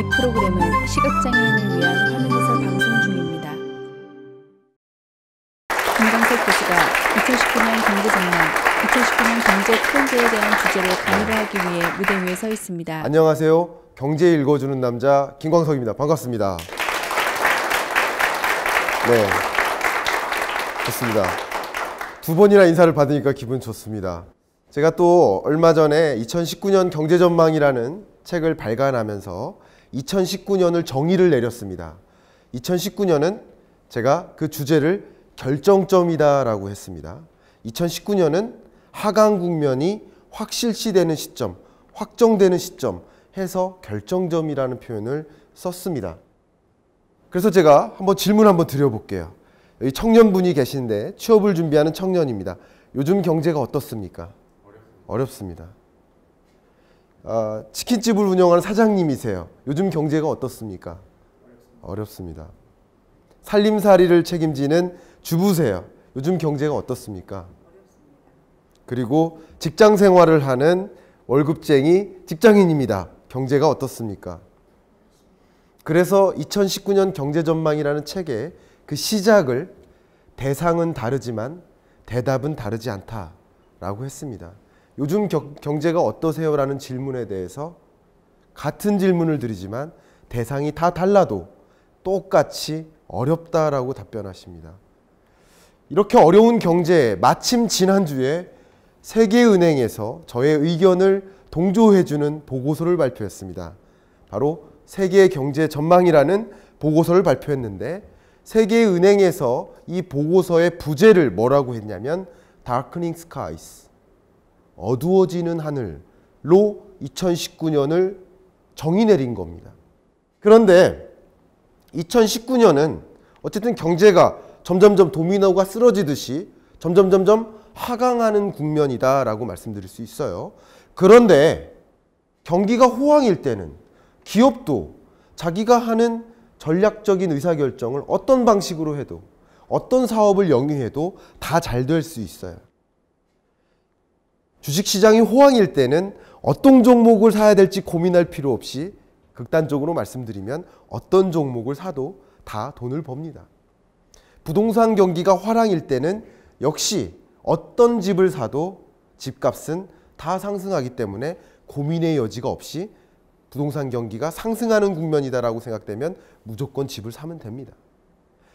이 프로그램은 시각장애인을 위한 화면에서 방송 중입니다. 김광석 교수가 2019년 경제전망, 2019년 경제 트렌드에 대한 주제로 강의를 하기 위해 무대 위에 서 있습니다. 안녕하세요. 경제 읽어주는 남자 김광석입니다. 반갑습니다. 네, 좋습니다. 두 번이나 인사를 받으니까 기분 좋습니다. 제가 또 얼마 전에 2019년 경제전망이라는 책을 발간하면서 2019년을 정의를 내렸습니다. 2019년은 제가 그 주제를 결정점이다라고 했습니다. 2019년은 하강 국면이 확실시되는 시점, 확정되는 시점 해서 결정점이라는 표현을 썼습니다. 그래서 제가 한번 질문 한번 드려볼게요. 여기 청년분이 계신데 취업을 준비하는 청년입니다. 요즘 경제가 어떻습니까? 어렵습니다. 어렵습니다. 어, 치킨집을 운영하는 사장님이세요. 요즘 경제가 어떻습니까? 어렵습니다. 살림살이를 책임지는 주부세요. 요즘 경제가 어떻습니까? 그리고 직장 생활을 하는 월급쟁이 직장인입니다. 경제가 어떻습니까? 그래서 2019년 경제 전망이라는 책에그 시작을 대상은 다르지만 대답은 다르지 않다라고 했습니다. 요즘 겨, 경제가 어떠세요? 라는 질문에 대해서 같은 질문을 드리지만 대상이 다 달라도 똑같이 어렵다라고 답변하십니다. 이렇게 어려운 경제에 마침 지난주에 세계은행에서 저의 의견을 동조해주는 보고서를 발표했습니다. 바로 세계 경제 전망이라는 보고서를 발표했는데 세계은행에서 이 보고서의 부제를 뭐라고 했냐면 다크닝 스카이스 어두워지는 하늘로 2019년을 정의 내린 겁니다. 그런데 2019년은 어쨌든 경제가 점점점 도미노가 쓰러지듯이 점점점점 하강하는 국면이다라고 말씀드릴 수 있어요. 그런데 경기가 호황일 때는 기업도 자기가 하는 전략적인 의사결정을 어떤 방식으로 해도 어떤 사업을 영위해도 다 잘 될 수 있어요. 주식시장이 호황일 때는 어떤 종목을 사야 될지 고민할 필요 없이 극단적으로 말씀드리면 어떤 종목을 사도 다 돈을 법니다. 부동산 경기가 화랑일 때는 역시 어떤 집을 사도 집값은 다 상승하기 때문에 고민의 여지가 없이 부동산 경기가 상승하는 국면이다라고 생각되면 무조건 집을 사면 됩니다.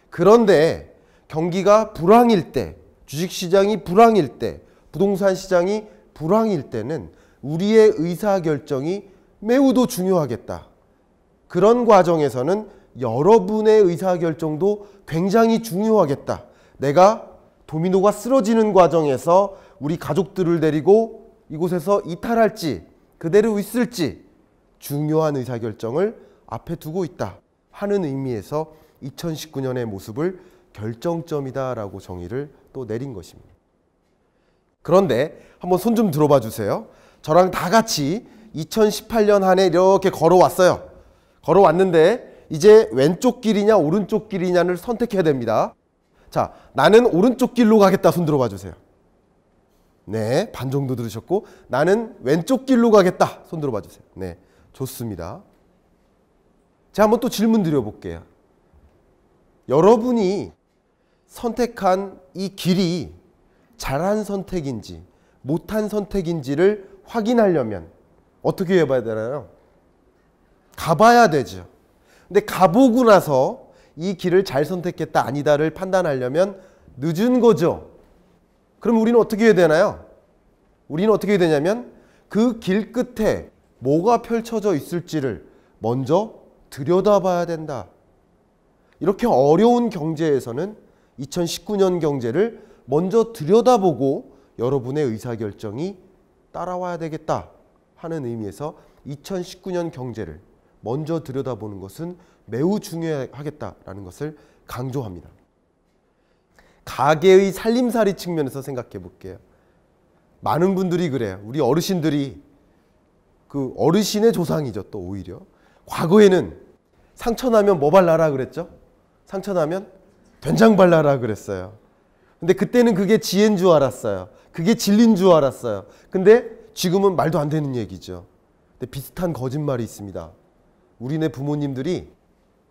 그런데 경기가 불황일 때, 주식 시장이 불황일 때, 부동산 시장이 불황일 때는 우리의 의사결정이 매우도 중요하겠다. 그런 과정에서는 여러분의 의사결정도 굉장히 중요하겠다. 내가 도미노가 쓰러지는 과정에서 우리 가족들을 데리고 이곳에서 이탈할지 그대로 있을지 중요한 의사결정을 앞에 두고 있다 하는 의미에서 2019년의 모습을 결정점이다라고 정의를 또 내린 것입니다. 그런데 한번 손 좀 들어봐 주세요. 저랑 다 같이 2018년 한 해 이렇게 걸어왔어요. 걸어왔는데 이제 왼쪽 길이냐 오른쪽 길이냐를 선택해야 됩니다. 자, 나는 오른쪽 길로 가겠다 손 들어봐 주세요. 네, 반 정도 들으셨고 나는 왼쪽 길로 가겠다 손 들어봐 주세요. 네, 좋습니다. 제가 한번 또 질문 드려볼게요. 여러분이 선택한 이 길이 잘한 선택인지 못한 선택인지를 확인하려면 어떻게 해봐야 되나요? 가봐야 되죠. 근데 가보고 나서 이 길을 잘 선택했다 아니다를 판단하려면 늦은 거죠. 그럼 우리는 어떻게 해야 되나요? 우리는 어떻게 해야 되냐면 그 길 끝에 뭐가 펼쳐져 있을지를 먼저 들여다봐야 된다. 이렇게 어려운 경제에서는 2019년 경제를 먼저 들여다보고 여러분의 의사결정이 따라와야 되겠다 하는 의미에서 2019년 경제를 먼저 들여다보는 것은 매우 중요하겠다라는 것을 강조합니다. 가계의 살림살이 측면에서 생각해 볼게요. 많은 분들이 그래요. 우리 어르신들이 그 어르신의 조상이죠. 또 오히려 과거에는 상처 나면 뭐 발라라 그랬죠? 상처 나면 된장 발라라 그랬어요. 근데 그때는 그게 지혜인 줄 알았어요. 그게 진리인 줄 알았어요. 근데 지금은 말도 안 되는 얘기죠. 근데 비슷한 거짓말이 있습니다. 우리네 부모님들이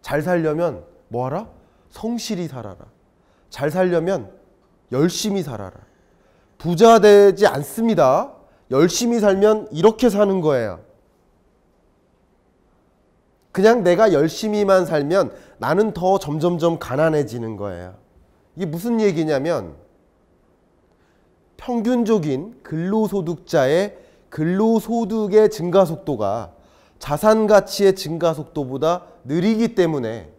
잘 살려면 뭐하라? 성실히 살아라. 잘 살려면 열심히 살아라. 부자 되지 않습니다. 열심히 살면 이렇게 사는 거예요. 그냥 내가 열심히만 살면 나는 더 점점점 가난해지는 거예요. 이게 무슨 얘기냐면 평균적인 근로소득자의 근로소득의 증가 속도가 자산 가치의 증가 속도보다 느리기 때문에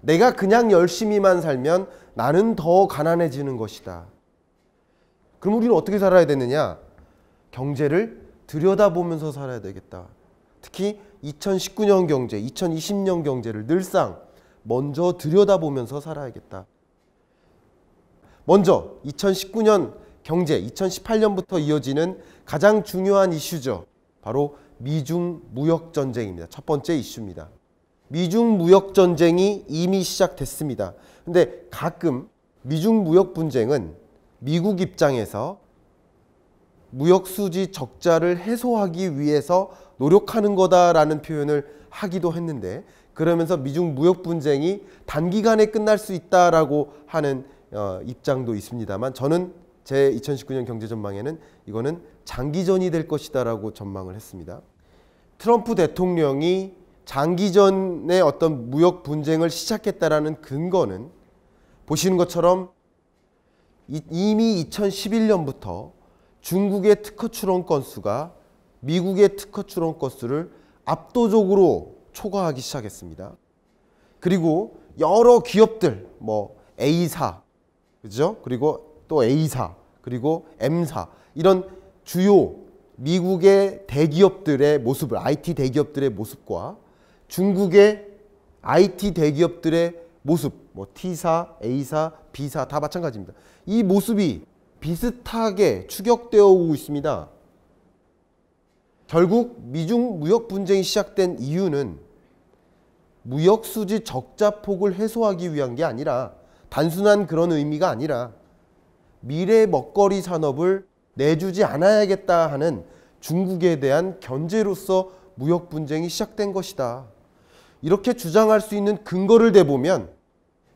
내가 그냥 열심히만 살면 나는 더 가난해지는 것이다. 그럼 우리는 어떻게 살아야 되느냐? 경제를 들여다보면서 살아야 되겠다. 특히 2019년 경제, 2020년 경제를 늘상 먼저 들여다보면서 살아야겠다. 먼저 2019년 경제 2018년부터 이어지는 가장 중요한 이슈죠. 바로 미중 무역 전쟁입니다. 첫 번째 이슈입니다. 미중 무역 전쟁이 이미 시작됐습니다. 근데 가끔 미중 무역 분쟁은 미국 입장에서 무역 수지 적자를 해소하기 위해서 노력하는 거다라는 표현을 하기도 했는데 그러면서 미중 무역 분쟁이 단기간에 끝날 수 있다라고 하는 어, 입장도 있습니다만 저는 제 2019년 경제 전망에는 이거는 장기전이 될 것이다라고 전망을 했습니다. 트럼프 대통령이 장기전의 어떤 무역 분쟁을 시작했다라는 근거는 보시는 것처럼 이미 2011년부터 중국의 특허 출원 건수가 미국의 특허 출원 건수를 압도적으로 초과하기 시작했습니다. 그리고 여러 기업들, 뭐 A사, 그죠? 그리고 또 A사, 그리고 M사 이런 주요 미국의 대기업들의 모습을 IT 대기업들의 모습과 중국의 IT 대기업들의 모습, 뭐 T사, A사, B사 다 마찬가지입니다. 이 모습이 비슷하게 추격되어 오고 있습니다. 결국 미중 무역 분쟁이 시작된 이유는 무역 수지 적자 폭을 해소하기 위한 게 아니라 단순한 그런 의미가 아니라 미래 먹거리 산업을 내주지 않아야겠다 하는 중국에 대한 견제로서 무역 분쟁이 시작된 것이다. 이렇게 주장할 수 있는 근거를 대보면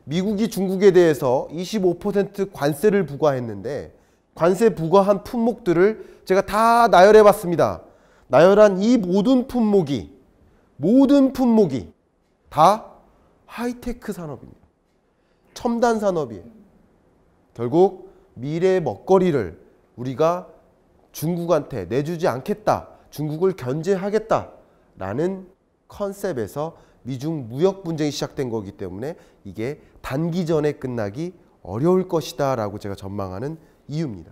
미국이 중국에 대해서 25% 관세를 부과했는데 관세 부과한 품목들을 제가 다 나열해 봤습니다. 나열한 이 모든 품목이 모든 품목이 다 하이테크 산업입니다. 첨단 산업이에요. 결국 미래의 먹거리를 우리가 중국한테 내주지 않겠다. 중국을 견제하겠다. 라는 컨셉에서 미중 무역 분쟁이 시작된 거기 때문에 이게 단기 전에 끝나기 어려울 것이다. 라고 제가 전망하는 이유입니다.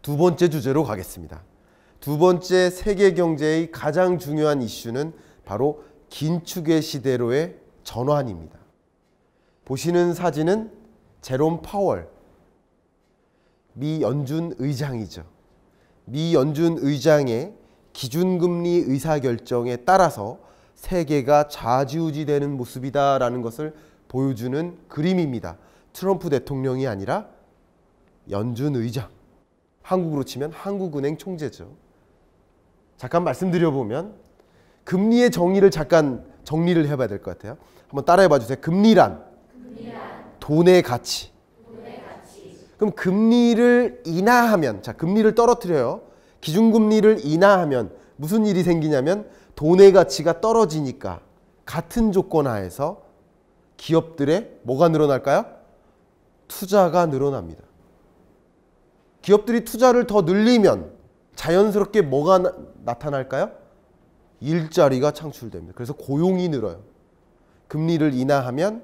두 번째 주제로 가겠습니다. 두 번째 세계 경제의 가장 중요한 이슈는 바로 긴축의 시대로의 전환입니다. 보시는 사진은 제롬 파월 미 연준 의장이죠. 미 연준 의장의 기준금리 의사결정에 따라서 세계가 좌지우지 되는 모습이다라는 것을 보여주는 그림입니다. 트럼프 대통령이 아니라 연준 의장. 한국으로 치면 한국은행 총재죠. 잠깐 말씀드려보면 금리의 정의를 잠깐 정리를 해봐야 될 것 같아요. 한번 따라해봐 주세요. 금리란 돈의 가치. 그럼 금리를 인하하면 자 금리를 떨어뜨려요. 기준금리를 인하하면 무슨 일이 생기냐면 돈의 가치가 떨어지니까 같은 조건 하에서 기업들의 뭐가 늘어날까요? 투자가 늘어납니다. 기업들이 투자를 더 늘리면 자연스럽게 뭐가 나, 나타날까요? 일자리가 창출됩니다. 그래서 고용이 늘어요. 금리를 인하하면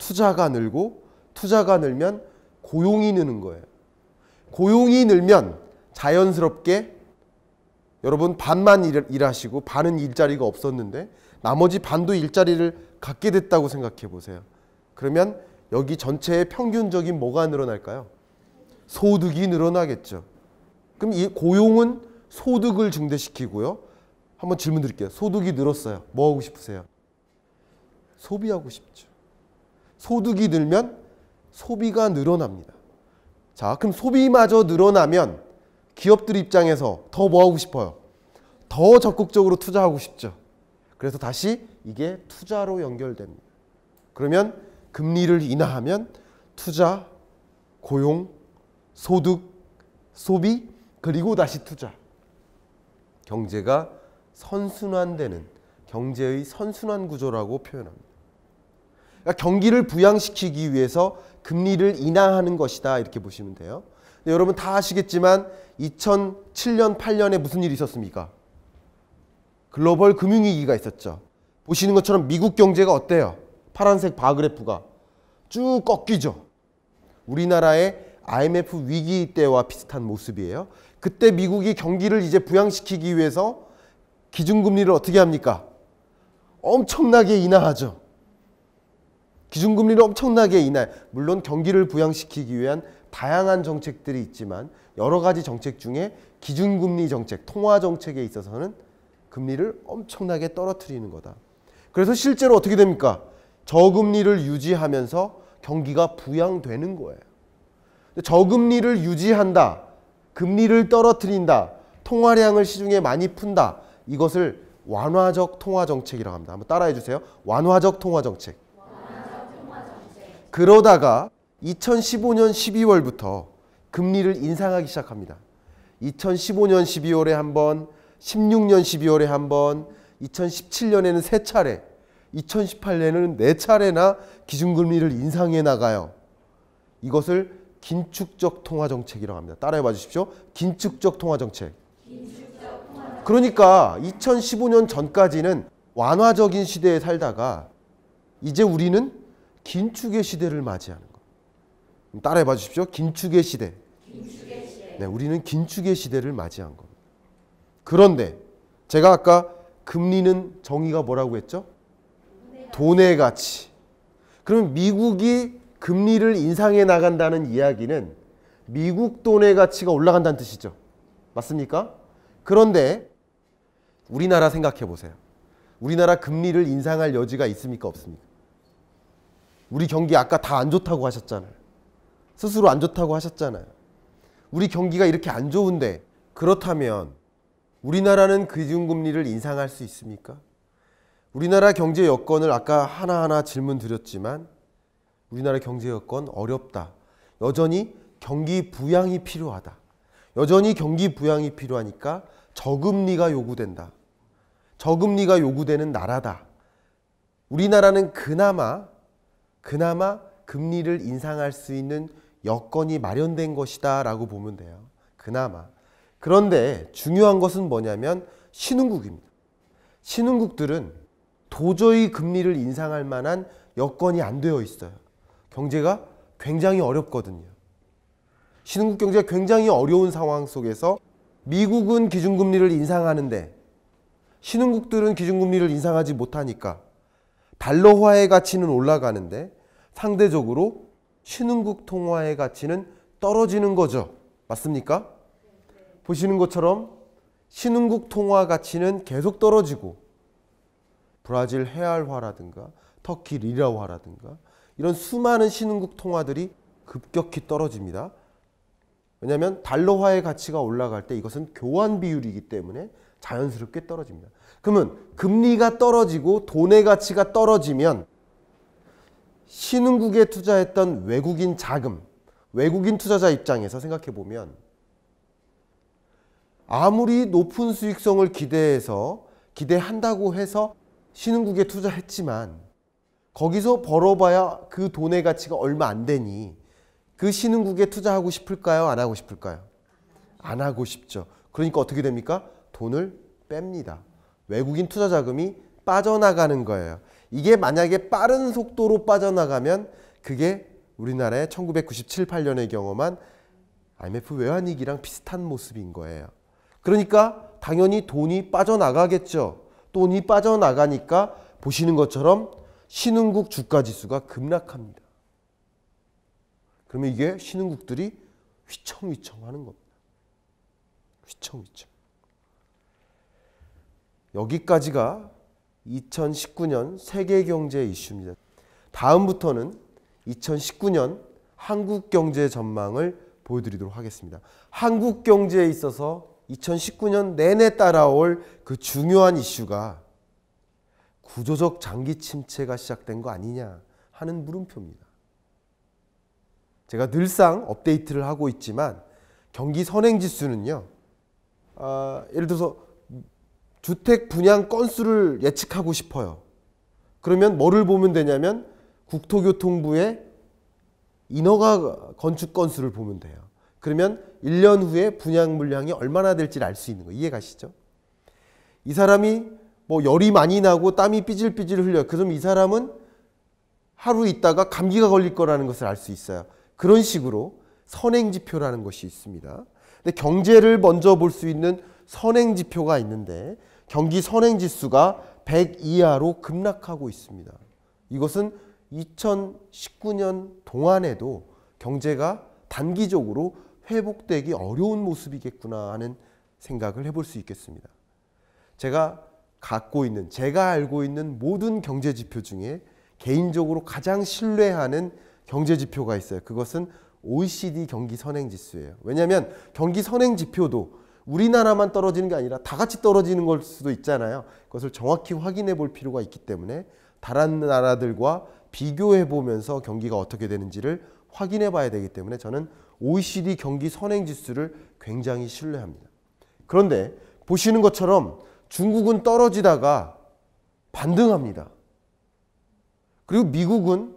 투자가 늘고 투자가 늘면 고용이 느는 거예요. 고용이 늘면 자연스럽게 여러분 반만 일, 하시고 반은 일자리가 없었는데 나머지 반도 일자리를 갖게 됐다고 생각해 보세요. 그러면 여기 전체의 평균적인 뭐가 늘어날까요? 소득이 늘어나겠죠. 그럼 이 고용은 소득을 증대시키고요. 한번 질문 드릴게요. 소득이 늘었어요. 뭐 하고 싶으세요? 소비하고 싶죠. 소득이 늘면 소비가 늘어납니다. 자, 그럼 소비마저 늘어나면 기업들 입장에서 더뭐 하고 싶어요? 더 적극적으로 투자하고 싶죠. 그래서 다시 이게 투자로 연결됩니다. 그러면 금리를 인하하면 투자, 고용, 소득, 소비, 그리고 다시 투자. 경제가 선순환되는 경제의 선순환 구조라고 표현합니다. 그러니까 경기를 부양시키기 위해서 금리를 인하하는 것이다 이렇게 보시면 돼요. 근데 여러분 다 아시겠지만 2007년 8년에 무슨 일이 있었습니까? 글로벌 금융위기가 있었죠. 보시는 것처럼 미국 경제가 어때요? 파란색 바 그래프가 쭉 꺾이죠. 우리나라의 IMF 위기 때와 비슷한 모습이에요. 그때 미국이 경기를 이제 부양시키기 위해서 기준금리를 어떻게 합니까? 엄청나게 인하하죠. 기준금리를 엄청나게 인하 물론 경기를 부양시키기 위한 다양한 정책들이 있지만 여러 가지 정책 중에 기준금리 정책, 통화 정책에 있어서는 금리를 엄청나게 떨어뜨리는 거다. 그래서 실제로 어떻게 됩니까? 저금리를 유지하면서 경기가 부양되는 거예요. 저금리를 유지한다. 금리를 떨어뜨린다. 통화량을 시중에 많이 푼다. 이것을 완화적 통화 정책이라고 합니다. 한번 따라해 주세요. 완화적 통화 정책. 그러다가 2015년 12월부터 금리를 인상하기 시작합니다. 2015년 12월에 한 번, 16년 12월에 한 번, 2017년에는 세 차례, 2018년에는 네 차례나 기준금리를 인상해 나가요. 이것을 긴축적 통화 정책이라고 합니다. 따라해 봐 주십시오. 긴축적 통화 정책. 그러니까 2015년 전까지는 완화적인 시대에 살다가 이제 우리는 긴축의 시대를 맞이하는 거. 따라해봐 주십시오. 긴축의 시대. 긴축의 시대. 네, 우리는 긴축의 시대를 맞이한 겁니다. 그런데 제가 아까 금리는 정의가 뭐라고 했죠? 돈의 가치. 그럼 미국이 금리를 인상해 나간다는 이야기는 미국 돈의 가치가 올라간다는 뜻이죠. 맞습니까? 그런데 우리나라 생각해 보세요. 우리나라 금리를 인상할 여지가 있습니까? 없습니까? 우리 경기 아까 다 안 좋다고 하셨잖아요. 스스로 안 좋다고 하셨잖아요. 우리 경기가 이렇게 안 좋은데 그렇다면 우리나라는 기준금리를 인상할 수 있습니까? 우리나라 경제 여건을 아까 하나하나 질문 드렸지만 우리나라 경제 여건 어렵다. 여전히 경기 부양이 필요하다. 여전히 경기 부양이 필요하니까 저금리가 요구된다. 저금리가 요구되는 나라다. 우리나라는 그나마 그나마 금리를 인상할 수 있는 여건이 마련된 것이다 라고 보면 돼요. 그나마. 그런데 중요한 것은 뭐냐면 신흥국입니다. 신흥국들은 도저히 금리를 인상할 만한 여건이 안 되어 있어요. 경제가 굉장히 어렵거든요. 신흥국 경제가 굉장히 어려운 상황 속에서 미국은 기준금리를 인상하는데 신흥국들은 기준금리를 인상하지 못하니까 달러화의 가치는 올라가는데 상대적으로 신흥국 통화의 가치는 떨어지는 거죠. 맞습니까? 보시는 것처럼 신흥국 통화 가치는 계속 떨어지고 브라질 헤알화라든가 터키 리라화라든가 이런 수많은 신흥국 통화들이 급격히 떨어집니다. 왜냐하면 달러화의 가치가 올라갈 때 이것은 교환 비율이기 때문에 자연스럽게 떨어집니다. 그러면 금리가 떨어지고 돈의 가치가 떨어지면 신흥국에 투자했던 외국인 자금, 외국인 투자자 입장에서 생각해 보면 아무리 높은 수익성을 기대해서 기대한다고 해서 신흥국에 투자했지만 거기서 벌어봐야 그 돈의 가치가 얼마 안 되니 그 신흥국에 투자하고 싶을까요? 안 하고 싶을까요? 안 하고 싶죠. 그러니까 어떻게 됩니까? 돈을 뺍니다. 외국인 투자 자금이 빠져나가는 거예요. 이게 만약에 빠른 속도로 빠져나가면 그게 우리나라의 1997, 8년의 경험한 IMF 외환위기랑 비슷한 모습인 거예요. 그러니까 당연히 돈이 빠져나가겠죠. 돈이 빠져나가니까 보시는 것처럼 신흥국 주가 지수가 급락합니다. 그러면 이게 신흥국들이 휘청휘청 하는 겁니다. 휘청휘청. 여기까지가 2019년 세계 경제 이슈입니다. 다음부터는 2019년 한국 경제 전망을 보여드리도록 하겠습니다. 한국 경제에 있어서 2019년 내내 따라올 그 중요한 이슈가 구조적 장기 침체가 시작된 거 아니냐 하는 물음표입니다. 제가 늘상 업데이트를 하고 있지만 경기 선행 지수는요, 아, 예를 들어서 주택 분양 건수를 예측하고 싶어요. 그러면 뭐를 보면 되냐면 국토교통부의 인허가 건축 건수를 보면 돼요. 그러면 1년 후에 분양 물량이 얼마나 될지를 알 수 있는 거 이해 가시죠? 이 사람이 뭐 열이 많이 나고 땀이 삐질삐질 흘려. 그럼 이 사람은 하루 있다가 감기가 걸릴 거라는 것을 알 수 있어요. 그런 식으로 선행 지표라는 것이 있습니다. 근데 경제를 먼저 볼 수 있는 선행 지표가 있는데 경기 선행 지수가 100 이하로 급락하고 있습니다. 이것은 2019년 동안에도 경제가 단기적으로 회복되기 어려운 모습이겠구나 하는 생각을 해볼 수 있겠습니다. 제가 갖고 있는, 제가 알고 있는 모든 경제 지표 중에 개인적으로 가장 신뢰하는 경제 지표가 있어요. 그것은 OECD 경기 선행 지수예요. 왜냐하면 경기 선행 지표도 우리나라만 떨어지는 게 아니라 다 같이 떨어지는 걸 수도 있잖아요. 그것을 정확히 확인해 볼 필요가 있기 때문에 다른 나라들과 비교해 보면서 경기가 어떻게 되는지를 확인해 봐야 되기 때문에 저는 OECD 경기 선행 지수를 굉장히 신뢰합니다. 그런데 보시는 것처럼 중국은 떨어지다가 반등합니다. 그리고 미국은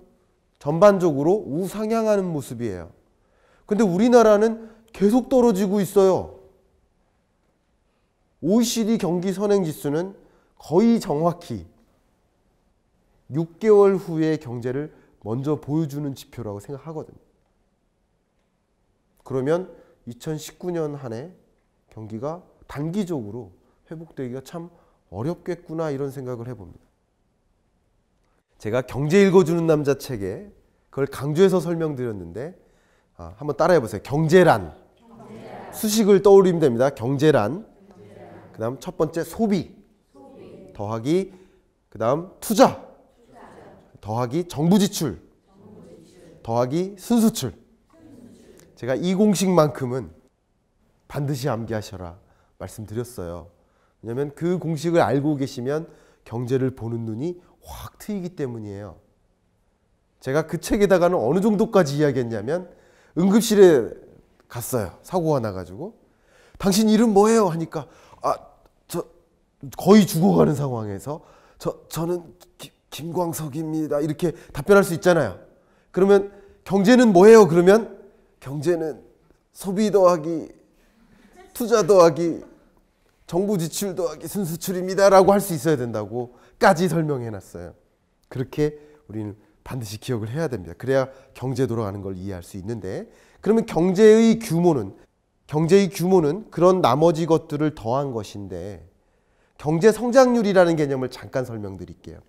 전반적으로 우상향하는 모습이에요. 근데 우리나라는 계속 떨어지고 있어요. OECD 경기 선행 지수는 거의 정확히 6개월 후의 경제를 먼저 보여주는 지표라고 생각하거든요. 그러면 2019년 한해 경기가 단기적으로 회복되기가 참 어렵겠구나 이런 생각을 해봅니다. 제가 경제 읽어주는 남자 책에 그걸 강조해서 설명드렸는데 아, 한번 따라해보세요. 경제란. 경제란. 수식을 떠올리면 됩니다. 경제란 그 다음 첫 번째 소비, 더하기 그 다음 투자. 더하기 정부 지출, 더하기 순수출. 순수출 제가 이 공식만큼은 반드시 암기하셔라 말씀드렸어요 왜냐하면 그 공식을 알고 계시면 경제를 보는 눈이 확 트이기 때문이에요 제가 그 책에다가는 어느 정도까지 이야기했냐면 응급실에 갔어요 사고가 나가지고 당신 이름 뭐예요 하니까 거의 죽어가는 상황에서 저, 저는 기, 김광석입니다. 이렇게 답변할 수 있잖아요. 그러면 경제는 뭐예요? 그러면 경제는 소비 더하기 투자 더하기 정부 지출 더하기 순수출입니다라고 할 수 있어야 된다고까지 설명해 놨어요. 그렇게 우리는 반드시 기억을 해야 됩니다. 그래야 경제 돌아가는 걸 이해할 수 있는데 그러면 경제의 규모는 경제의 규모는 그런 나머지 것들을 더한 것인데 경제 성장률이라는 개념을 잠깐 설명드릴게요.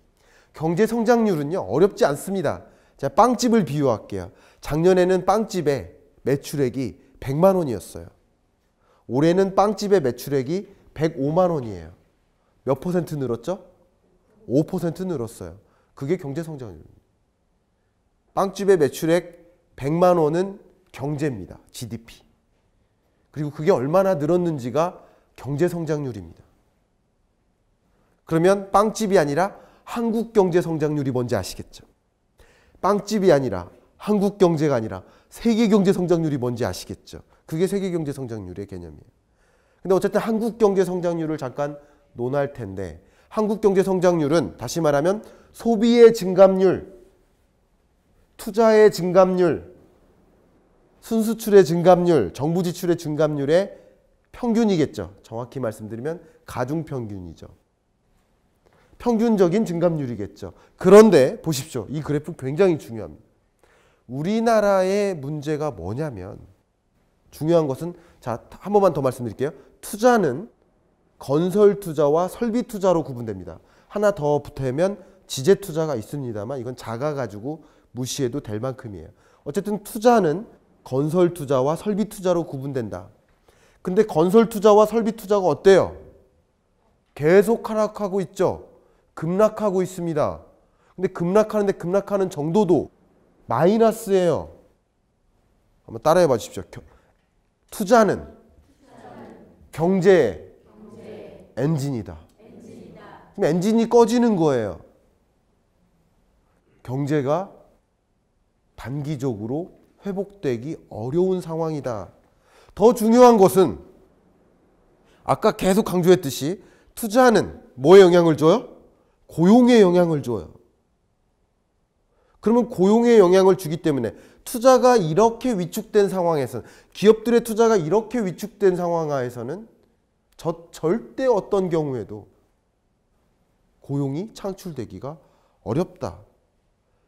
경제 성장률은요, 어렵지 않습니다. 자, 빵집을 비유할게요. 작년에는 빵집의 매출액이 100만 원이었어요. 올해는 빵집의 매출액이 105만 원이에요. 몇 퍼센트 늘었죠? 5% 늘었어요. 그게 경제 성장률입니다. 빵집의 매출액 100만 원은 경제입니다. GDP. 그리고 그게 얼마나 늘었는지가 경제 성장률입니다. 그러면 빵집이 아니라 한국 경제 성장률이 뭔지 아시겠죠? 빵집이 아니라 한국 경제가 아니라 세계 경제 성장률이 뭔지 아시겠죠? 그게 세계 경제 성장률의 개념이에요. 근데 어쨌든 한국 경제 성장률을 잠깐 논할 텐데 한국 경제 성장률은 다시 말하면 소비의 증감률, 투자의 증감률, 순수출의 증감률, 정부 지출의 증감률의 평균이겠죠. 정확히 말씀드리면 가중평균이죠. 평균적인 증감률이겠죠. 그런데 보십시오. 이 그래프 굉장히 중요합니다. 우리나라의 문제가 뭐냐면 중요한 것은 자, 한 번만 더 말씀드릴게요. 투자는 건설 투자와 설비 투자로 구분됩니다. 하나 더 붙으면 지재 투자가 있습니다만 이건 작아 가지고 무시해도 될 만큼이에요. 어쨌든 투자는 건설 투자와 설비 투자로 구분된다. 근데 건설 투자와 설비 투자가 어때요? 계속 하락하고 있죠. 급락하고 있습니다. 근데 급락하는데 급락하는 정도도 마이너스예요. 한번 따라해 봐 주십시오. 투자는, 투자는 경제의 경제. 엔진이다. 엔진이다. 그럼 엔진이 꺼지는 거예요. 경제가 단기적으로 회복되기 어려운 상황이다. 더 중요한 것은 아까 계속 강조했듯이 투자는 뭐에 영향을 줘요? 고용에 영향을 줘요. 그러면 고용에 영향을 주기 때문에 투자가 이렇게 위축된 상황에서 기업들의 투자가 이렇게 위축된 상황 하에서는 저 절대 어떤 경우에도 고용이 창출되기가 어렵다.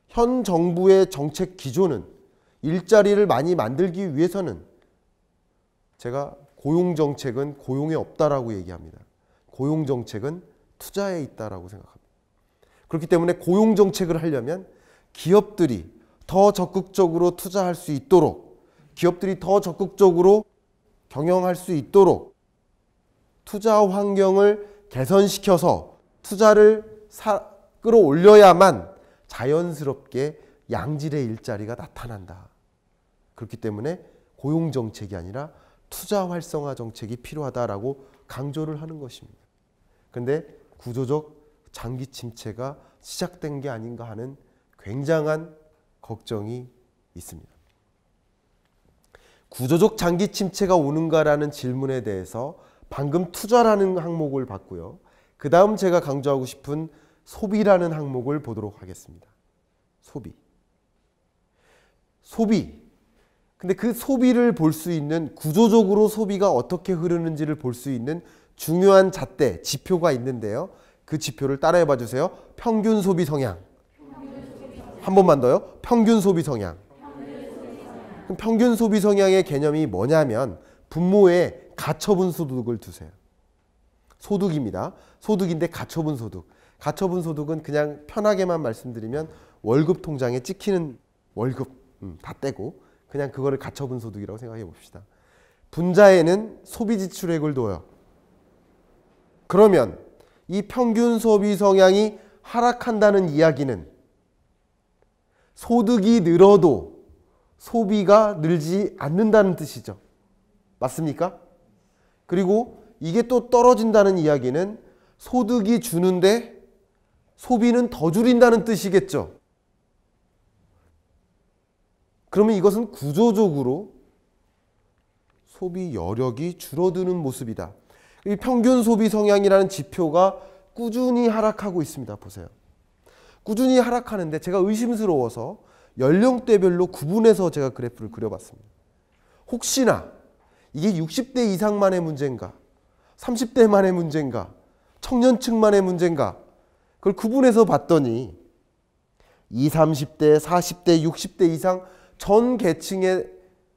현 정부의 정책 기조는 일자리를 많이 만들기 위해서는 제가 고용 정책은 고용에 없다라고 얘기합니다. 고용 정책은 투자에 있다라고 생각합니다. 그렇기 때문에 고용 정책을 하려면 기업들이 더 적극적으로 투자할 수 있도록 기업들이 더 적극적으로 경영할 수 있도록 투자 환경을 개선시켜서 투자를 사, 끌어올려야만 자연스럽게 양질의 일자리가 나타난다. 그렇기 때문에 고용 정책이 아니라 투자 활성화 정책이 필요하다라고 강조를 하는 것입니다. 그런데 구조적 장기 침체가 시작된 게 아닌가 하는 굉장한 걱정이 있습니다. 구조적 장기 침체가 오는가라는 질문에 대해서 방금 투자라는 항목을 봤고요. 그 다음 제가 강조하고 싶은 소비라는 항목을 보도록 하겠습니다. 소비. 소비. 근데 그 소비를 볼 수 있는 구조적으로 소비가 어떻게 흐르는지를 볼 수 있는 중요한 잣대, 지표가 있는데요. 그 지표를 따라해 봐 주세요. 평균 소비 성향. 한 번만 더요. 평균 소비 성향. 그럼 평균 소비 성향의 개념이 뭐냐면 분모에 가처분 소득을 두세요. 소득입니다. 소득인데 가처분 소득. 가처분 소득은 그냥 편하게만 말씀드리면 월급 통장에 찍히는 월급 음, 다 떼고 그냥 그거를 가처분 소득이라고 생각해 봅시다. 분자에는 소비 지출액을 둬요. 그러면 이 평균 소비 성향이 하락한다는 이야기는 소득이 늘어도 소비가 늘지 않는다는 뜻이죠. 맞습니까? 그리고 이게 또 떨어진다는 이야기는 소득이 주는데 소비는 더 줄인다는 뜻이겠죠. 그러면 이것은 구조적으로 소비 여력이 줄어드는 모습이다. 이 평균 소비 성향이라는 지표가 꾸준히 하락하고 있습니다. 보세요. 꾸준히 하락하는데 제가 의심스러워서 연령대별로 구분해서 제가 그래프를 그려봤습니다. 혹시나 이게 60대 이상만의 문제인가, 30대만의 문제인가, 청년층만의 문제인가, 그걸 구분해서 봤더니 20, 30대, 40대, 60대 이상 전 계층에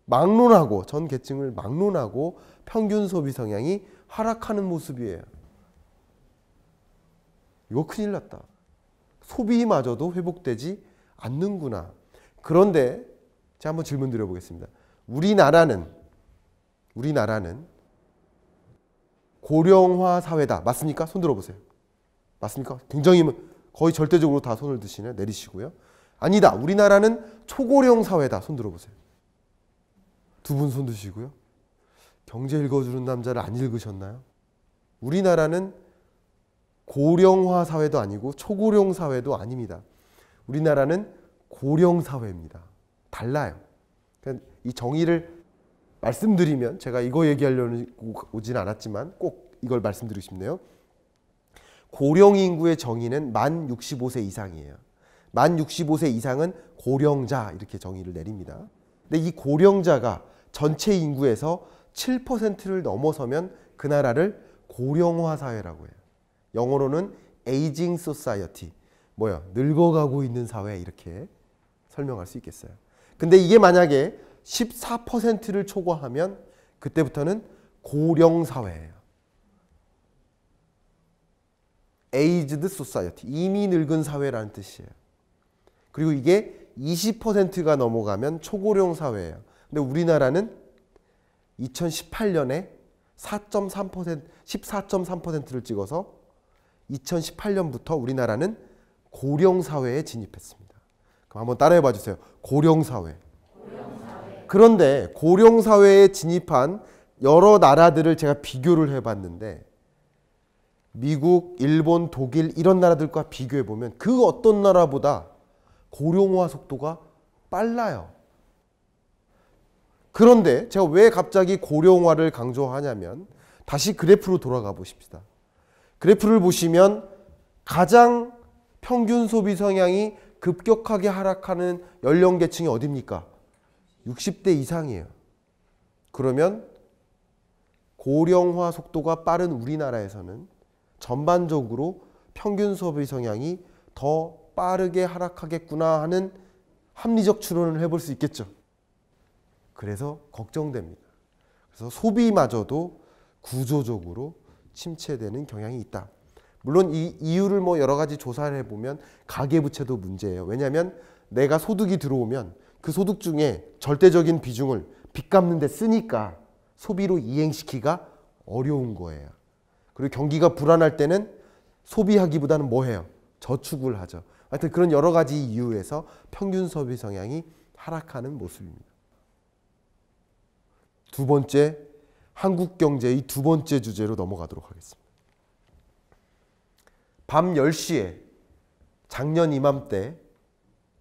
막론하고, 전 계층을 막론하고 평균 소비 성향이 하락하는 모습이에요. 이거 큰일 났다. 소비마저도 회복되지 않는구나. 그런데 제가 한번 질문 드려보겠습니다. 우리나라는 우리나라는 고령화 사회다. 맞습니까? 손 들어보세요. 맞습니까? 굉장히 거의 절대적으로 다 손을 드시네 내리시고요. 아니다. 우리나라는 초고령 사회다. 손 들어보세요. 두 분 손 드시고요. 경제 읽어주는 남자를 안 읽으셨나요? 우리나라는 고령화 사회도 아니고 초고령 사회도 아닙니다. 우리나라는 고령 사회입니다. 달라요. 그러니까 이 정의를 말씀드리면 제가 이거 얘기하려고 오진 않았지만 꼭 이걸 말씀드리고 싶네요. 고령 인구의 정의는 만 65세 이상이에요. 만 65세 이상은 고령자 이렇게 정의를 내립니다. 근데 이 고령자가 전체 인구에서 7%를 넘어서면 그 나라를 고령화 사회라고 해요. 영어로는 에이징 소사이어티. 뭐야? 늙어가고 있는 사회 이렇게 설명할 수 있겠어요. 근데 이게 만약에 14%를 초과하면 그때부터는 고령 사회예요. 에이즈드 소사이어티. 이미 늙은 사회라는 뜻이에요. 그리고 이게 20%가 넘어가면 초고령 사회예요. 근데 우리나라는 2018년에 4.3% 14.3%를 찍어서 2018년부터 우리나라는 고령 사회에 진입했습니다. 그럼 한번 따라해 봐 주세요. 고령 사회. 그런데 고령 사회에 진입한 여러 나라들을 제가 비교를 해 봤는데 미국, 일본, 독일 이런 나라들과 비교해 보면 그 어떤 나라보다 고령화 속도가 빨라요. 그런데 제가 왜 갑자기 고령화를 강조하냐면 다시 그래프로 돌아가 보십시다. 그래프를 보시면 가장 평균 소비 성향이 급격하게 하락하는 연령계층이 어딥니까? 60대 이상이에요. 그러면 고령화 속도가 빠른 우리나라에서는 전반적으로 평균 소비 성향이 더 빠르게 하락하겠구나 하는 합리적 추론을 해볼 수 있겠죠. 그래서 걱정됩니다. 그래서 소비마저도 구조적으로 침체되는 경향이 있다. 물론 이 이유를 뭐 여러 가지 조사를 해보면 가계부채도 문제예요. 왜냐하면 내가 소득이 들어오면 그 소득 중에 절대적인 비중을 빚 갚는 데 쓰니까 소비로 이행시키기가 어려운 거예요. 그리고 경기가 불안할 때는 소비하기보다는 뭐 해요? 저축을 하죠. 하여튼 그런 여러 가지 이유에서 평균 소비 성향이 하락하는 모습입니다. 두 번째 한국 경제의 두 번째 주제로 넘어가도록 하겠습니다. 밤 10시에 작년 이맘때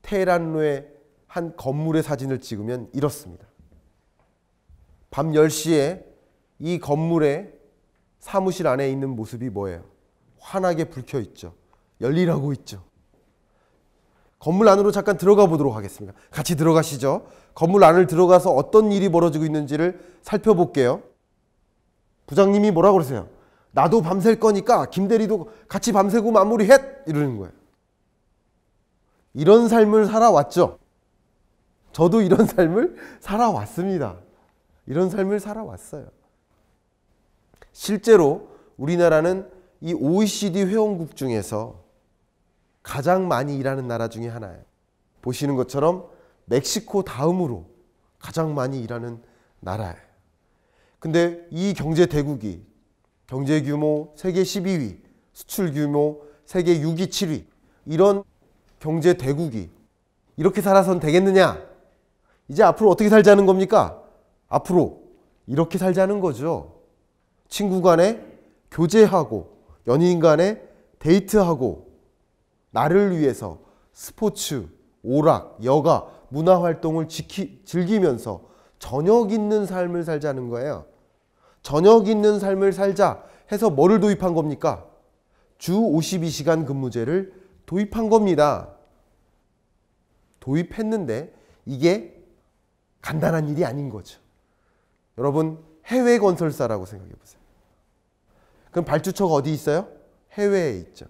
테헤란로의 한 건물의 사진을 찍으면 이렇습니다. 밤 10시에 이 건물의 사무실 안에 있는 모습이 뭐예요? 환하게 불켜 있죠. 열일하고 있죠. 건물 안으로 잠깐 들어가 보도록 하겠습니다. 같이 들어가시죠. 건물 안을 들어가서 어떤 일이 벌어지고 있는지를 살펴볼게요. 부장님이 뭐라 고 그러세요? 나도 밤샐 거니까 김대리도 같이 밤새고 마무리해! 이러는 거예요. 이런 삶을 살아왔죠. 저도 이런 삶을 살아왔습니다. 이런 삶을 살아왔어요. 실제로 우리나라는 이 OECD 회원국 중에서 가장 많이 일하는 나라 중에 하나예요. 보시는 것처럼 멕시코 다음으로 가장 많이 일하는 나라예요. 근데 이 경제 대국이 경제 규모 세계 12위, 수출 규모 세계 6위, 7위 이런 경제 대국이 이렇게 살아선 되겠느냐? 이제 앞으로 어떻게 살자는 겁니까? 앞으로 이렇게 살자는 거죠. 친구 간에 교제하고 연인 간에 데이트하고 나를 위해서 스포츠, 오락, 여가, 문화 활동을 지키, 즐기면서 저녁 있는 삶을 살자는 거예요. 저녁 있는 삶을 살자 해서 뭐를 도입한 겁니까? 주 52시간 근무제를 도입한 겁니다. 도입했는데 이게 간단한 일이 아닌 거죠. 여러분, 해외 건설사라고 생각해 보세요. 그럼 발주처가 어디 있어요? 해외에 있죠.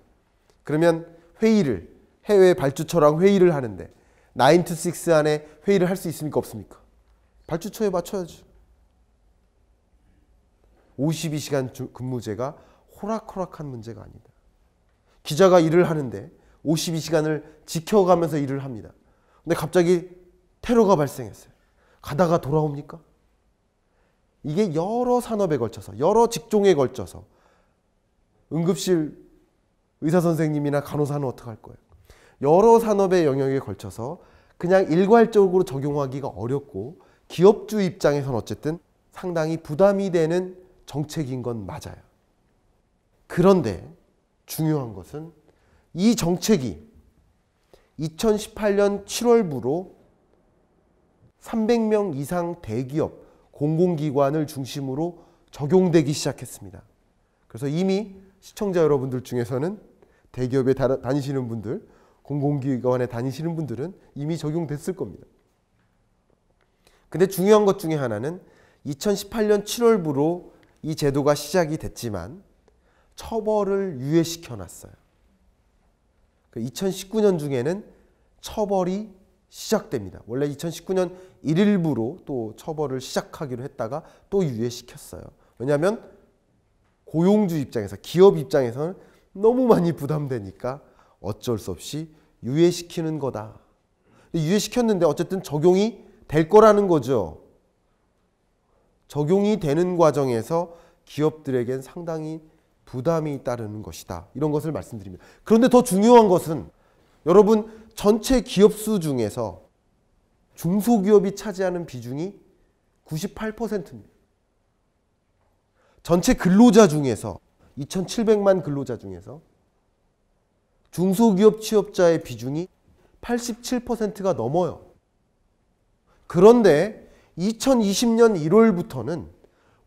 그러면 회의를 해외 발주처랑 회의를 하는데 9 t 6 안에 회의를 할 수 있습니까 없습니까? 발주처에 맞춰야죠. 52시간 근무제가 호락호락한 문제가 아니다. 기자가 일을 하는데 52시간을 지켜가면서 일을 합니다. 근데 갑자기 테러가 발생했어요. 가다가 돌아옵니까? 이게 여러 산업에 걸쳐서 여러 직종에 걸쳐서 응급실 의사 선생님이나 간호사는 어떻게 할 거예요? 여러 산업의 영역에 걸쳐서 그냥 일괄적으로 적용하기가 어렵고 기업주 입장에선 어쨌든 상당히 부담이 되는 정책인 건 맞아요. 그런데 중요한 것은 이 정책이 2018년 7월부로 300명 이상 대기업, 공공기관을 중심으로 적용되기 시작했습니다. 그래서 이미 시청자 여러분들 중에서는 대기업에 다니시는 분들, 공공기관에 다니시는 분들은 이미 적용됐을 겁니다. 근데 중요한 것 중에 하나는 2018년 7월부로 이 제도가 시작이 됐지만 처벌을 유예시켜 놨어요. 2019년 그 중에는 처벌이 시작됩니다. 원래 2019년 1일부로 또 처벌을 시작하기로 했다가 또 유예시켰어요. 왜냐하면 고용주 입장에서 기업 입장에서는 너무 많이 부담되니까 어쩔 수 없이 유예시키는 거다. 유예시켰는데 어쨌든 적용이 될 거라는 거죠. 적용이 되는 과정에서 기업들에겐 상당히 부담이 따르는 것이다. 이런 것을 말씀드립니다. 그런데 더 중요한 것은 여러분 전체 기업 수 중에서 중소기업이 차지하는 비중이 98%입니다. 전체 근로자 중에서 2,700만 근로자 중에서 중소기업 취업자의 비중이 87%가 넘어요. 그런데 2020년 1월부터는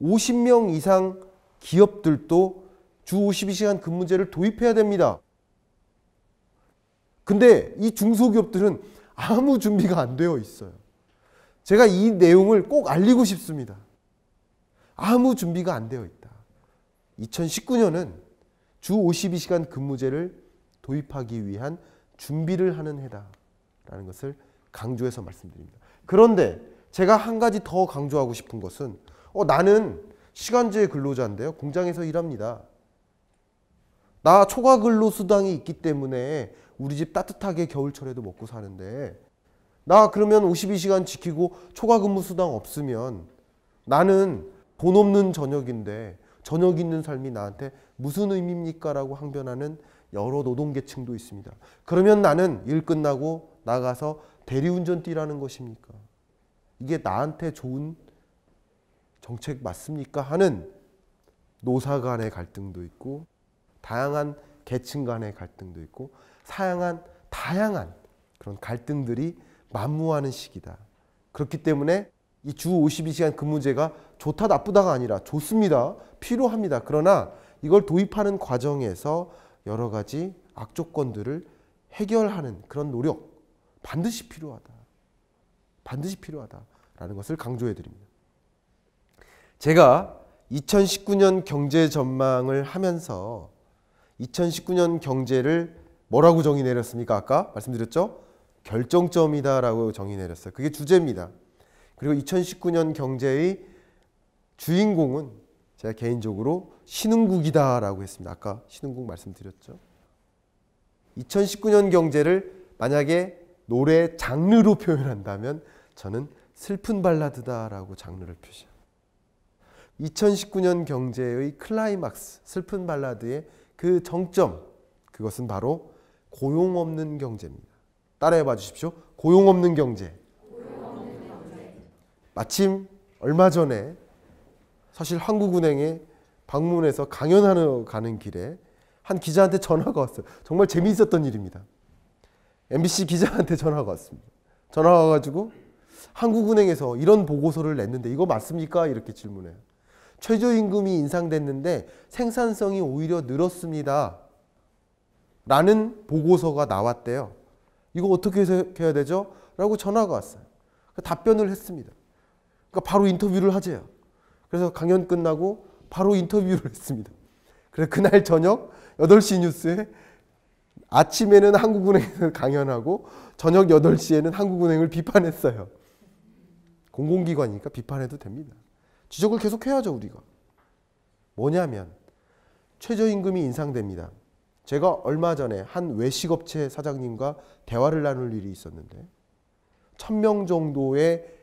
50명 이상 기업들도 주 52시간 근무제를 도입해야 됩니다. 근데 이 중소기업들은 아무 준비가 안 되어 있어요. 제가 이 내용을 꼭 알리고 싶습니다. 아무 준비가 안 되어 있다. 2019년은 주 52시간 근무제를 도입하기 위한 준비를 하는 해다라는 것을 강조해서 말씀드립니다. 그런데 제가 한 가지 더 강조하고 싶은 것은 어, 나는 시간제 근로자인데요. 공장에서 일합니다. 나 초과 근로 수당이 있기 때문에 우리 집 따뜻하게 겨울철에도 먹고 사는데 나 그러면 52시간 지키고 초과 근무 수당 없으면 나는 돈 없는 저녁인데 저녁 있는 삶이 나한테 무슨 의미입니까? 라고 항변하는 여러 노동계층도 있습니다. 그러면 나는 일 끝나고 나가서 대리운전 뛰라는 것입니까? 이게 나한테 좋은 정책 맞습니까? 하는 노사 간의 갈등도 있고 다양한 계층 간의 갈등도 있고 사양한 다양한 그런 갈등들이 만무하는 시기다. 그렇기 때문에 이 주 52시간 근무제가 좋다 나쁘다가 아니라 좋습니다. 필요합니다. 그러나 이걸 도입하는 과정에서 여러 가지 악조건들을 해결하는 그런 노력 반드시 필요하다. 반드시 필요하다라는 것을 강조해 드립니다. 제가 2019년 경제 전망을 하면서 2019년 경제를 뭐라고 정의 내렸습니까? 아까 말씀드렸죠? 결정점이다라고 정의 내렸어요. 그게 주제입니다. 그리고 2019년 경제의 주인공은 제가 개인적으로 신흥국이다라고 했습니다. 아까 신흥국 말씀드렸죠. 2019년 경제를 만약에 노래 장르로 표현한다면 저는 슬픈 발라드다라고 장르를 표시합니다. 2019년 경제의 클라이막스, 슬픈 발라드의 그 정점, 그것은 바로 고용 없는 경제입니다. 따라해 봐 주십시오. 고용 없는 경제. 고용 없는 경제. 마침 얼마 전에 사실 한국은행에 방문해서 강연하러 가는 길에 한 기자한테 전화가 왔어요. 정말 재미있었던 일입니다. MBC 기자한테 전화가 왔습니다. 전화가 와가지고 한국은행에서 이런 보고서를 냈는데 이거 맞습니까? 이렇게 질문해요. 최저임금이 인상됐는데 생산성이 오히려 늘었습니다. 라는 보고서가 나왔대요. 이거 어떻게 해야 되죠? 라고 전화가 왔어요. 그러니까 답변을 했습니다. 그러니까 바로 인터뷰를 하재요. 그래서 강연 끝나고 바로 인터뷰를 했습니다. 그래서 그날 저녁 8시 뉴스에 아침에는 한국은행을 강연하고 저녁 8시에는 한국은행을 비판했어요. 공공기관이니까 비판해도 됩니다. 지적을 계속 해야죠, 우리가. 뭐냐면 최저임금이 인상됩니다. 제가 얼마 전에 한 외식업체 사장님과 대화를 나눌 일이 있었는데 1000명 정도의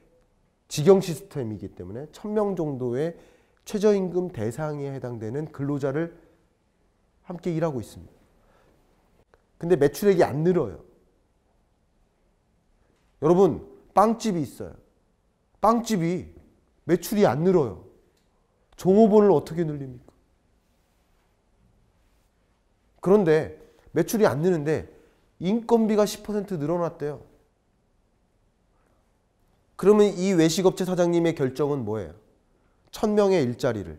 직영 시스템이기 때문에 1000명 정도의 최저임금 대상에 해당되는 근로자를 함께 일하고 있습니다. 근데 매출액이 안 늘어요. 여러분, 빵집이 있어요. 빵집이 매출이 안 늘어요. 종업원을 어떻게 늘립니까? 그런데 매출이 안 느는데 인건비가 10% 늘어났대요. 그러면 이 외식업체 사장님의 결정은 뭐예요? 1000명의 일자리를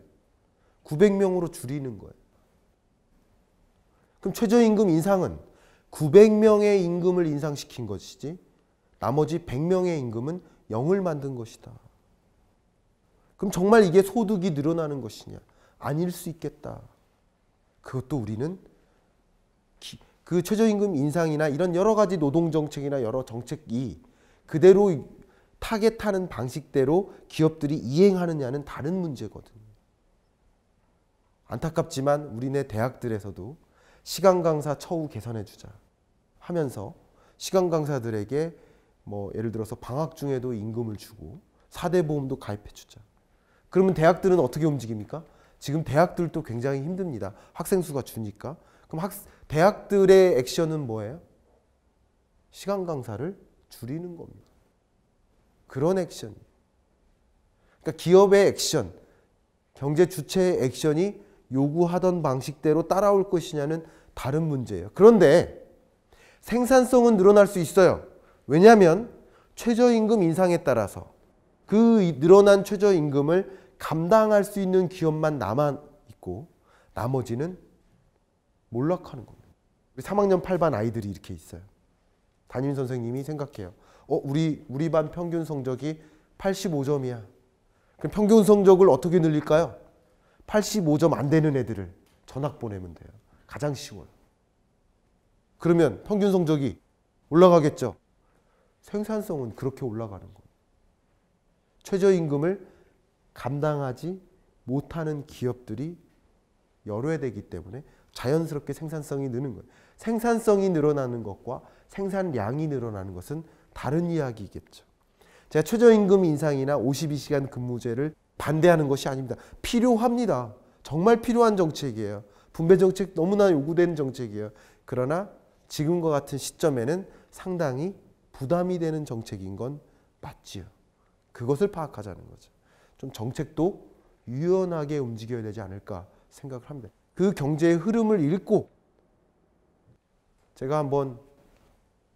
900명으로 줄이는 거예요. 그럼 최저임금 인상은 900명의 임금을 인상시킨 것이지 나머지 100명의 임금은 0을 만든 것이다. 그럼 정말 이게 소득이 늘어나는 것이냐? 아닐 수 있겠다. 그것도 우리는 기, 그 최저임금 인상이나 이런 여러 가지 노동정책이나 여러 정책이 그대로 타겟하는 방식대로 기업들이 이행하느냐는 다른 문제거든요. 안타깝지만 우리네 대학들에서도 시간 강사 처우 개선해 주자 하면서 시간 강사들에게 뭐 예를 들어서 방학 중에도 임금을 주고 사대 보험도 가입해 주자. 그러면 대학들은 어떻게 움직입니까? 지금 대학들도 굉장히 힘듭니다. 학생 수가 주니까. 그럼 학, 대학들의 액션은 뭐예요? 시간 강사를 줄이는 겁니다. 그런 액션. 그러니까 기업의 액션, 경제 주체의 액션이 요구하던 방식대로 따라올 것이냐는 다른 문제예요. 그런데 생산성은 늘어날 수 있어요. 왜냐하면 최저임금 인상에 따라서 그 늘어난 최저임금을 감당할 수 있는 기업만 남아 있고 나머지는 몰락하는 겁니다. 우리 3학년 8반 아이들이 이렇게 있어요. 담임 선생님이 생각해요. 어, 우리 우리 반 평균 성적이 85점이야. 그럼 평균 성적을 어떻게 늘릴까요? 85점 안 되는 애들을 전학 보내면 돼요. 가장 쉬워요. 그러면 평균 성적이 올라가겠죠. 생산성은 그렇게 올라가는 거예요. 최저임금을 감당하지 못하는 기업들이 열외되기 때문에 자연스럽게 생산성이 느는 거예요. 생산성이 늘어나는 것과 생산량이 늘어나는 것은 다른 이야기겠죠. 제가 최저임금 인상이나 52시간 근무제를 반대하는 것이 아닙니다. 필요합니다. 정말 필요한 정책이에요. 분배 정책 너무나 요구된 정책이에요. 그러나 지금과 같은 시점에는 상당히 부담이 되는 정책인 건 맞지요. 그것을 파악하자는 거죠. 좀 정책도 유연하게 움직여야 되지 않을까 생각을 합니다. 그 경제의 흐름을 읽고 제가 한번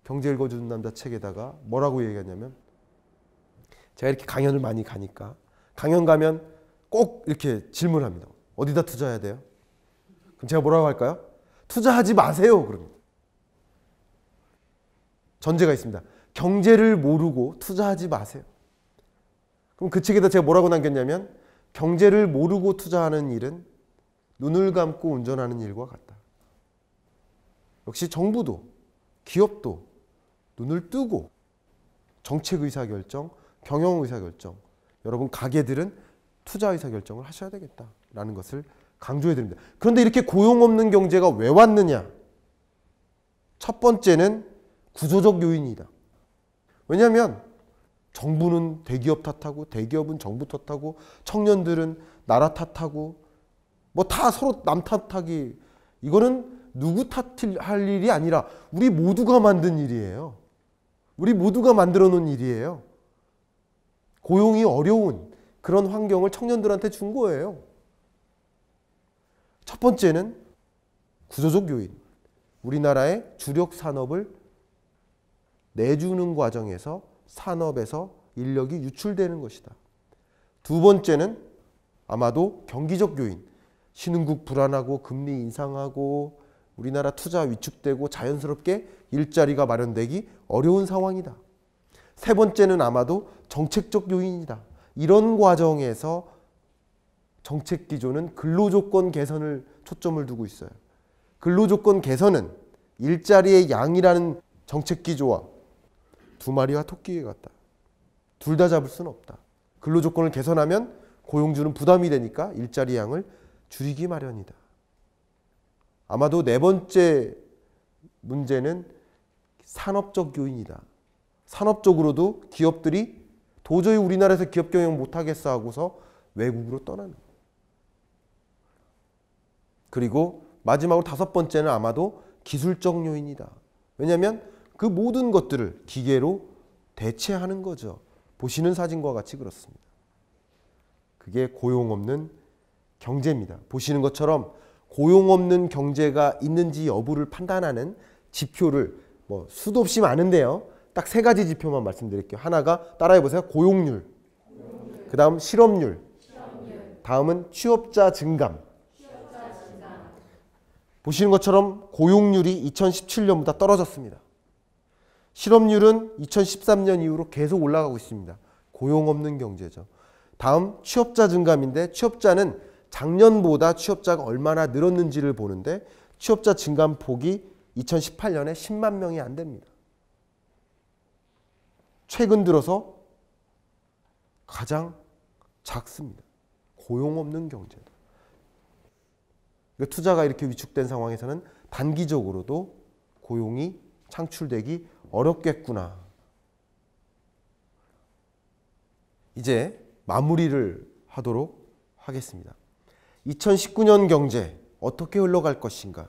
경제 읽어주는 남자 책에다가 뭐라고 얘기하냐면 제가 이렇게 강연을 많이 가니까 강연 가면 꼭 이렇게 질문을 합니다. 어디다 투자해야 돼요? 그럼 제가 뭐라고 할까요? 투자하지 마세요. 그럽니다. 전제가 있습니다. 경제를 모르고 투자하지 마세요. 그럼 그 책에다 제가 뭐라고 남겼냐면 경제를 모르고 투자하는 일은 눈을 감고 운전하는 일과 같다. 역시 정부도 기업도 눈을 뜨고 정책 의사 결정, 경영 의사 결정, 여러분 가게들은 투자 의사 결정을 하셔야 되겠다라는 것을 강조해 드립니다. 그런데 이렇게 고용 없는 경제가 왜 왔느냐? 첫 번째는 구조적 요인이다. 왜냐하면 정부는 대기업 탓하고 대기업은 정부 탓하고 청년들은 나라 탓하고 뭐 다 서로 남 탓하기 이거는 누구 탓할 일이 아니라 우리 모두가 만든 일이에요. 우리 모두가 만들어 놓은 일이에요. 고용이 어려운 그런 환경을 청년들한테 준 거예요. 첫 번째는 구조적 요인. 우리나라의 주력 산업을 내주는 과정에서 산업에서 인력이 유출되는 것이다. 두 번째는 아마도 경기적 요인. 신흥국 불안하고 금리 인상하고 우리나라 투자 위축되고 자연스럽게 일자리가 마련되기 어려운 상황이다. 세 번째는 아마도 정책적 요인이다. 이런 과정에서 정책 기조는 근로조건 개선을 초점을 두고 있어요. 근로조건 개선은 일자리의 양이라는 정책 기조와 두 마리와 토끼 같다. 둘 다 잡을 수는 없다. 근로조건을 개선하면 고용주는 부담이 되니까 일자리 양을 줄이기 마련이다. 아마도 네 번째 문제는 산업적 요인이다. 산업적으로도 기업들이 도저히 우리나라에서 기업 경영 못하겠어 하고서 외국으로 떠나는 그리고 마지막으로 다섯 번째는 아마도 기술적 요인이다. 왜냐하면 그 모든 것들을 기계로 대체하는 거죠. 보시는 사진과 같이 그렇습니다. 그게 고용 없는 경제입니다. 보시는 것처럼 고용 없는 경제가 있는지 여부를 판단하는 지표를 뭐 수도 없이 많은데요. 딱 세 가지 지표만 말씀드릴게요. 하나가 따라해 보세요. 고용률. 그다음 실업률. 다음은 취업자 증감. 보시는 것처럼 고용률이 2017년보다 떨어졌습니다. 실업률은 2013년 이후로 계속 올라가고 있습니다. 고용 없는 경제죠. 다음 취업자 증감인데 취업자는 작년보다 취업자가 얼마나 늘었는지를 보는데 취업자 증감 폭이 2018년에 10만 명이 안 됩니다. 최근 들어서 가장 작습니다. 고용 없는 경제다. 니까 그러니까 투자가 이렇게 위축된 상황에서는 단기적으로도 고용이 창출되기 어렵겠구나. 이제 마무리를 하도록 하겠습니다. 2019년 경제 어떻게 흘러갈 것인가?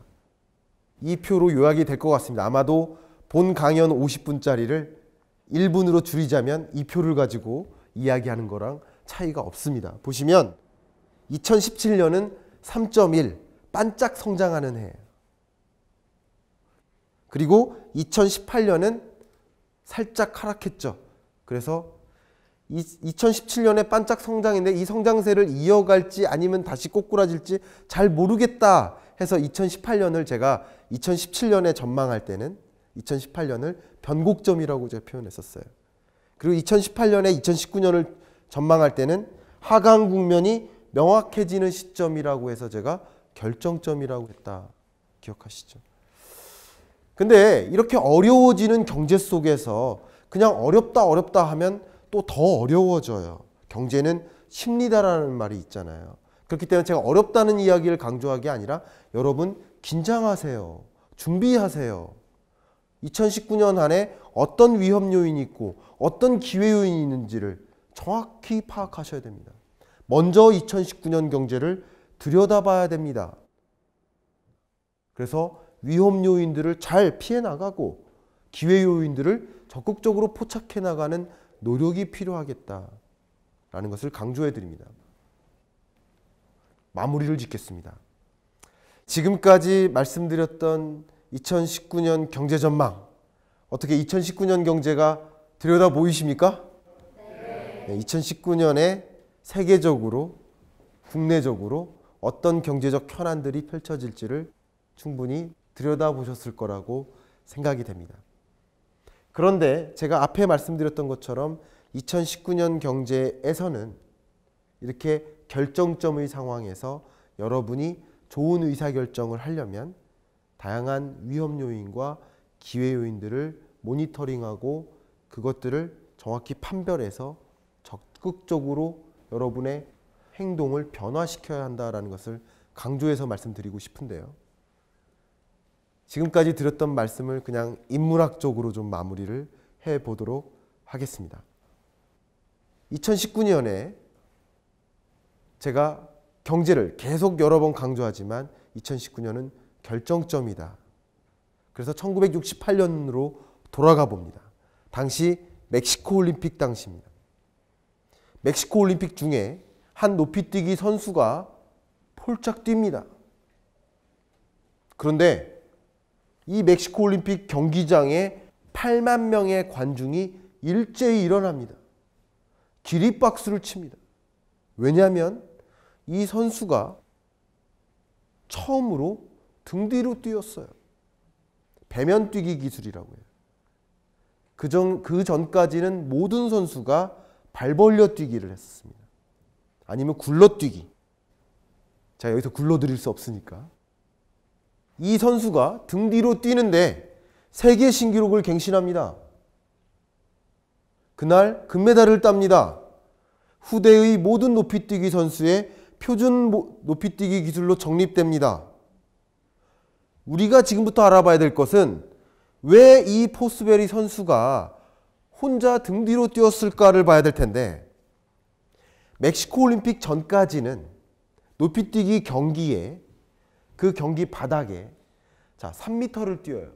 이 표로 요약이 될 것 같습니다. 아마도 본 강연 50분짜리를 1분으로 줄이자면 이 표를 가지고 이야기하는 거랑 차이가 없습니다. 보시면 2017년은 3.1 반짝 성장하는 해 그리고 2018년은 살짝 하락했죠. 그래서 2017년에 반짝 성장인데 이 성장세를 이어갈지 아니면 다시 꼬꾸라질지 잘 모르겠다. 해서 2018년을 제가 2017년에 전망할 때는 2018년을 변곡점이라고 제가 표현했었어요. 그리고 2018년에 2019년을 전망할 때는 하강 국면이 명확해지는 시점이라고 해서 제가 결정점이라고 했다. 기억하시죠? 근데 이렇게 어려워지는 경제 속에서 그냥 어렵다 어렵다 하면 또 더 어려워져요. 경제는 심리다라는 말이 있잖아요. 그렇기 때문에 제가 어렵다는 이야기를 강조하기 아니라 여러분 긴장하세요. 준비하세요. 2019년 안에 어떤 위험 요인이 있고 어떤 기회 요인이 있는지를 정확히 파악하셔야 됩니다. 먼저 2019년 경제를 들여다봐야 됩니다. 그래서 위험 요인들을 잘 피해 나가고 기회 요인들을 적극적으로 포착해 나가는 노력이 필요하겠다라는 것을 강조해 드립니다. 마무리를 짓겠습니다. 지금까지 말씀드렸던 2019년 경제 전망 어떻게 2019년 경제가 들여다 보이십니까? 네. 2019년에 세계적으로 국내적으로 어떤 경제적 현안들이 펼쳐질지를 충분히 들여다 보셨을 거라고 생각이 됩니다. 그런데 제가 앞에 말씀드렸던 것처럼 2019년 경제에서는 이렇게 결정점의 상황에서 여러분이 좋은 의사결정을 하려면 다양한 위험 요인과 기회 요인들을 모니터링하고 그것들을 정확히 판별해서 적극적으로 여러분의 행동을 변화시켜야 한다라는 것을 강조해서 말씀드리고 싶은데요. 지금까지 드렸던 말씀을 그냥 인문학적으로 좀 마무리를 해 보도록 하겠습니다. 2019년에 제가 경제를 계속 여러 번 강조하지만 2019년은 결정점이다. 그래서 1968년으로 돌아가 봅니다. 당시 멕시코 올림픽 당시입니다. 멕시코 올림픽 중에 한 높이뛰기 선수가 폴짝 뜁니다. 그런데 이 멕시코 올림픽 경기장에 8만 명의 관중이 일제히 일어납니다. 기립박수를 칩니다. 왜냐하면 이 선수가 처음으로 등 뒤로 뛰었어요. 배면 뛰기 기술이라고 해요. 그, 전, 그 전까지는 모든 선수가 발 벌려 뛰기를 했습니다 아니면 굴러 뛰기. 자, 여기서 굴러 드릴 수 없으니까. 이 선수가 등 뒤로 뛰는데 세계 신기록을 갱신합니다. 그날 금메달을 땁니다. 후대의 모든 높이뛰기 선수의 표준 높이뛰기 기술로 정립됩니다. 우리가 지금부터 알아봐야 될 것은 왜 이 포스베리 선수가 혼자 등 뒤로 뛰었을까를 봐야 될 텐데 멕시코 올림픽 전까지는 높이뛰기 경기에 그 경기 바닥에 자 3m를 뛰어요.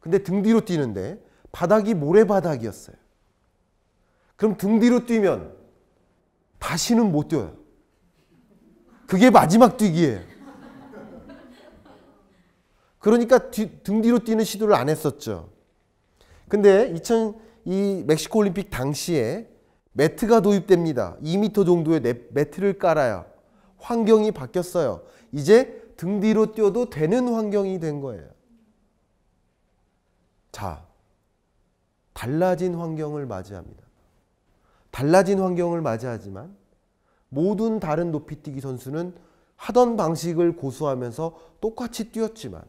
근데 등 뒤로 뛰는데 바닥이 모래바닥이었어요. 그럼 등 뒤로 뛰면 다시는 못 뛰어요. 그게 마지막 뛰기예요. 그러니까 뒤, 등 뒤로 뛰는 시도를 안 했었죠. 근데 2000, 이 멕시코 올림픽 당시에 매트가 도입됩니다. 2m 정도의 매트를 깔아요. 환경이 바뀌었어요. 이제 등 뒤로 뛰어도 되는 환경이 된 거예요. 자, 달라진 환경을 맞이합니다. 달라진 환경을 맞이하지만 모든 다른 높이뛰기 선수는 하던 방식을 고수하면서 똑같이 뛰었지만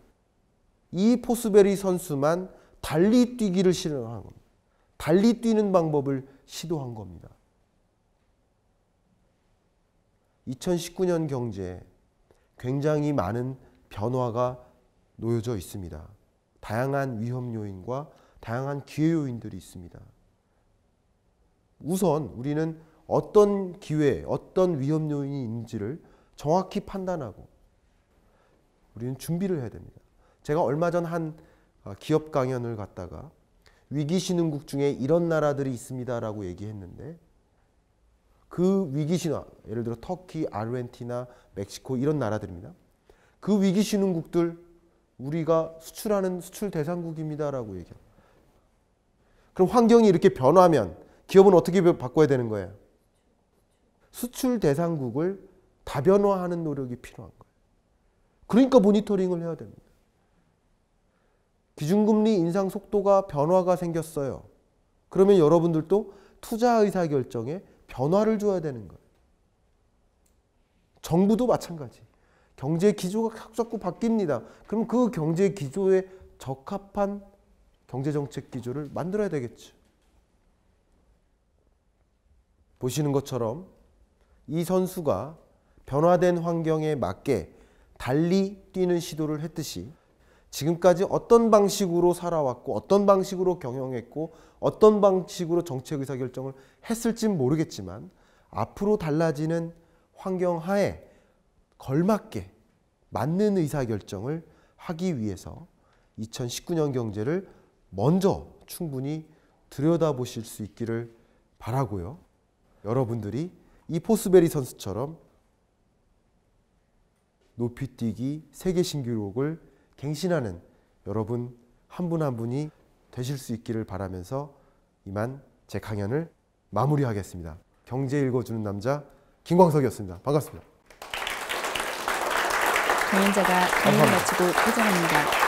이 포스베리 선수만 달리 뛰기를 실현한 겁니다. 달리 뛰는 방법을 시도한 겁니다. 2019년 경제에 굉장히 많은 변화가 놓여져 있습니다. 다양한 위험 요인과 다양한 기회 요인들이 있습니다. 우선 우리는 어떤 기회, 어떤 위험 요인이 있는지를 정확히 판단하고 우리는 준비를 해야 됩니다. 제가 얼마 전한 어, 기업 강연을 갔다가 위기 신흥국 중에 이런 나라들이 있습니다라고 얘기했는데 그 위기 신화 예를 들어 터키, 아르헨티나, 멕시코 이런 나라들입니다. 그 위기 신흥국들 우리가 수출하는 수출 대상국입니다라고 얘기합니다. 그럼 환경이 이렇게 변하면 기업은 어떻게 바꿔야 되는 거예요? 수출 대상국을 다변화하는 노력이 필요한 거예요. 그러니까 모니터링을 해야 됩니다. 기준금리 인상 속도가 변화가 생겼어요. 그러면 여러분들도 투자 의사 결정에 변화를 줘야 되는 거예요. 정부도 마찬가지. 경제 기조가 자꾸 바뀝니다. 그럼 그 경제 기조에 적합한 경제 정책 기조를 만들어야 되겠죠. 보시는 것처럼 이 선수가 변화된 환경에 맞게 달리 뛰는 시도를 했듯이 지금까지 어떤 방식으로 살아왔고 어떤 방식으로 경영했고 어떤 방식으로 정책 의사결정을 했을진 모르겠지만 앞으로 달라지는 환경 하에 걸맞게 맞는 의사결정을 하기 위해서 2019년 경제를 먼저 충분히 들여다보실 수 있기를 바라고요. 여러분들이 이 포스베리 선수처럼 높이뛰기 세계 신기록을 갱신하는 여러분 한 분한 한 분이 되실 수 있기를 바라면서 이만 제 강연을 마무리하겠습니다. 경제 읽어주는 남자 김광석이었습니다. 반갑습니다. 강연자가 강연을 마치고 퇴장합니다.